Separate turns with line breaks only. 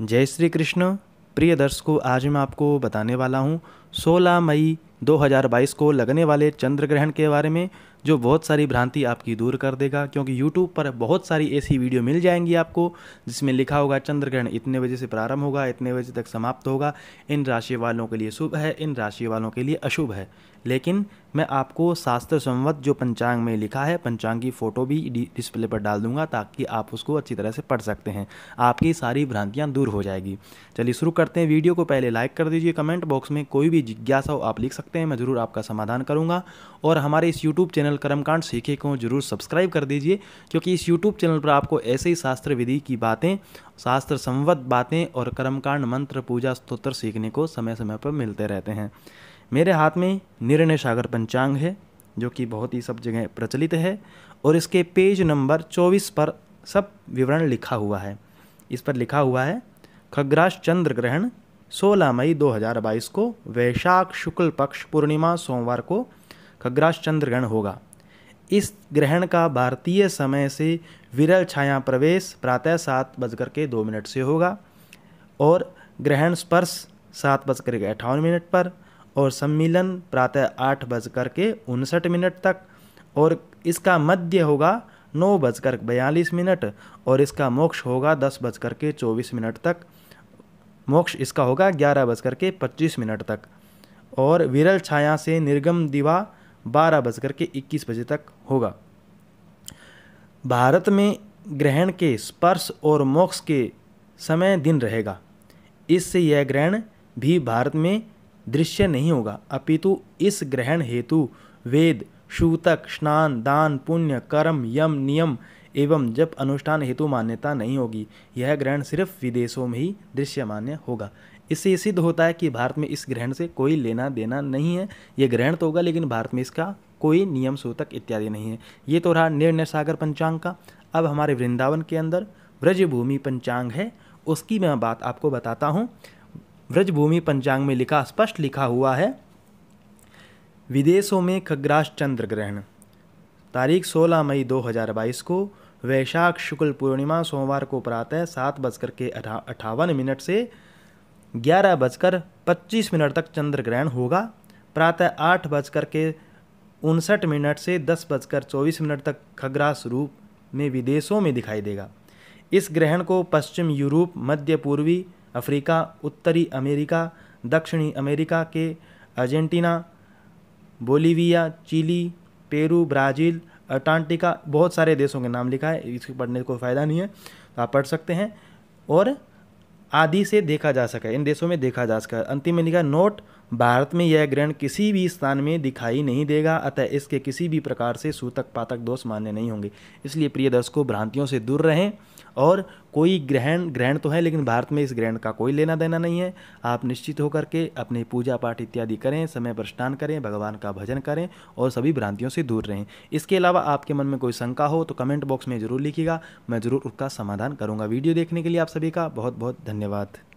जय श्री कृष्ण प्रिय दर्शकों आज मैं आपको बताने वाला हूँ 16 मई 2022 को लगने वाले चंद्र ग्रहण के बारे में जो बहुत सारी भ्रांति आपकी दूर कर देगा क्योंकि YouTube पर बहुत सारी ऐसी वीडियो मिल जाएंगी आपको जिसमें लिखा होगा चंद्र ग्रहण इतने बजे से प्रारंभ होगा इतने बजे तक समाप्त होगा इन राशि वालों के लिए शुभ है इन राशि वालों के लिए अशुभ है लेकिन मैं आपको शास्त्र संवत जो पंचांग में लिखा है पंचांग की फ़ोटो भी डिस्प्ले पर डाल दूंगा ताकि आप उसको अच्छी तरह से पढ़ सकते हैं आपकी सारी भ्रांतियाँ दूर हो जाएगी चलिए शुरू करते हैं वीडियो को पहले लाइक कर दीजिए कमेंट बॉक्स में कोई भी जिज्ञासा हो आप लिख सकते हैं मैं ज़रूर आपका समाधान करूँगा और हमारे इस यूट्यूब चैनल कर्मकांड सीखे को जरूर सब्सक्राइब कर दीजिए क्योंकि इस यूट्यूब चैनल पर आपको ऐसे ही शास्त्र विधि की बातें शास्त्र संवत बातें और कर्मकांड मंत्र पूजा स्त्रोत्र सीखने को समय समय पर मिलते रहते हैं मेरे हाथ में निर्णय सागर पंचांग है जो कि बहुत ही सब जगह प्रचलित है और इसके पेज नंबर चौबीस पर सब विवरण लिखा हुआ है इस पर लिखा हुआ है खगराश चंद्र ग्रहण 16 मई 2022 को वैशाख शुक्ल पक्ष पूर्णिमा सोमवार को खग्रास चंद्र ग्रहण होगा इस ग्रहण का भारतीय समय से विरल छाया प्रवेश प्रातः सात बजकर के दो मिनट से होगा और ग्रहण स्पर्श सात बजकर के अठावन मिनट पर और सम्मिलन प्रातः आठ बजकर के उनसठ मिनट तक और इसका मध्य होगा नौ बजकर बयालीस मिनट और इसका मोक्ष होगा दस बजकर के चौबीस मिनट तक मोक्ष इसका होगा ग्यारह बजकर के पच्चीस मिनट तक और विरल छाया से निर्गम दिवा बारह बजकर के इक्कीस बजे तक होगा भारत में ग्रहण के स्पर्श और मोक्ष के समय दिन रहेगा इससे यह ग्रहण भी भारत में दृश्य नहीं होगा अपितु इस ग्रहण हेतु वेद शूतक स्नान दान पुण्य कर्म यम नियम एवं जब अनुष्ठान हेतु मान्यता नहीं होगी यह ग्रहण सिर्फ विदेशों में ही दृश्यमान्य होगा इससे सिद्ध होता है कि भारत में इस ग्रहण से कोई लेना देना नहीं है ये ग्रहण तो होगा लेकिन भारत में इसका कोई नियम सूतक इत्यादि नहीं है ये तो रहा निर्णय सागर पंचांग का अब हमारे वृंदावन के अंदर व्रजभूमि पंचांग है उसकी मैं बात आपको बताता हूँ व्रजभूमि पंचांग में लिखा स्पष्ट लिखा हुआ है विदेशों में खग्रास चंद्र ग्रहण तारीख 16 मई 2022 को वैशाख शुक्ल पूर्णिमा सोमवार को प्रातः सात बजकर के अठावन मिनट से ग्यारह बजकर पच्चीस मिनट तक चंद्र ग्रहण होगा प्रातः आठ बजकर के उनसठ मिनट से दस बजकर चौबीस मिनट तक खग्रास रूप में विदेशों में दिखाई देगा इस ग्रहण को पश्चिम यूरोप मध्य पूर्वी अफ्रीका उत्तरी अमेरिका दक्षिणी अमेरिका के Argentina Bolivia Chile Peru Brazil Antarctica बहुत सारे देशों के नाम लिखा है इसको पढ़ने कोई फ़ायदा नहीं है तो आप पढ़ सकते हैं और आदि से देखा जा सका इन देशों में देखा जा सका अंतिम में लिखा नोट भारत में यह ग्रहण किसी भी स्थान में दिखाई नहीं देगा अतः इसके किसी भी प्रकार से सूतक पातक दोष मान्य नहीं होंगे इसलिए प्रिय दर्शकों भ्रांतियों से दूर रहें और कोई ग्रहण ग्रहण तो है लेकिन भारत में इस ग्रहण का कोई लेना देना नहीं है आप निश्चित होकर के अपने पूजा पाठ इत्यादि करें समय पर स्नान करें भगवान का भजन करें और सभी भ्रांतियों से दूर रहें इसके अलावा आपके मन में कोई शंका हो तो कमेंट बॉक्स में ज़रूर लिखिएगा मैं ज़रूर उसका समाधान करूँगा वीडियो देखने के लिए आप सभी का बहुत बहुत धन्यवाद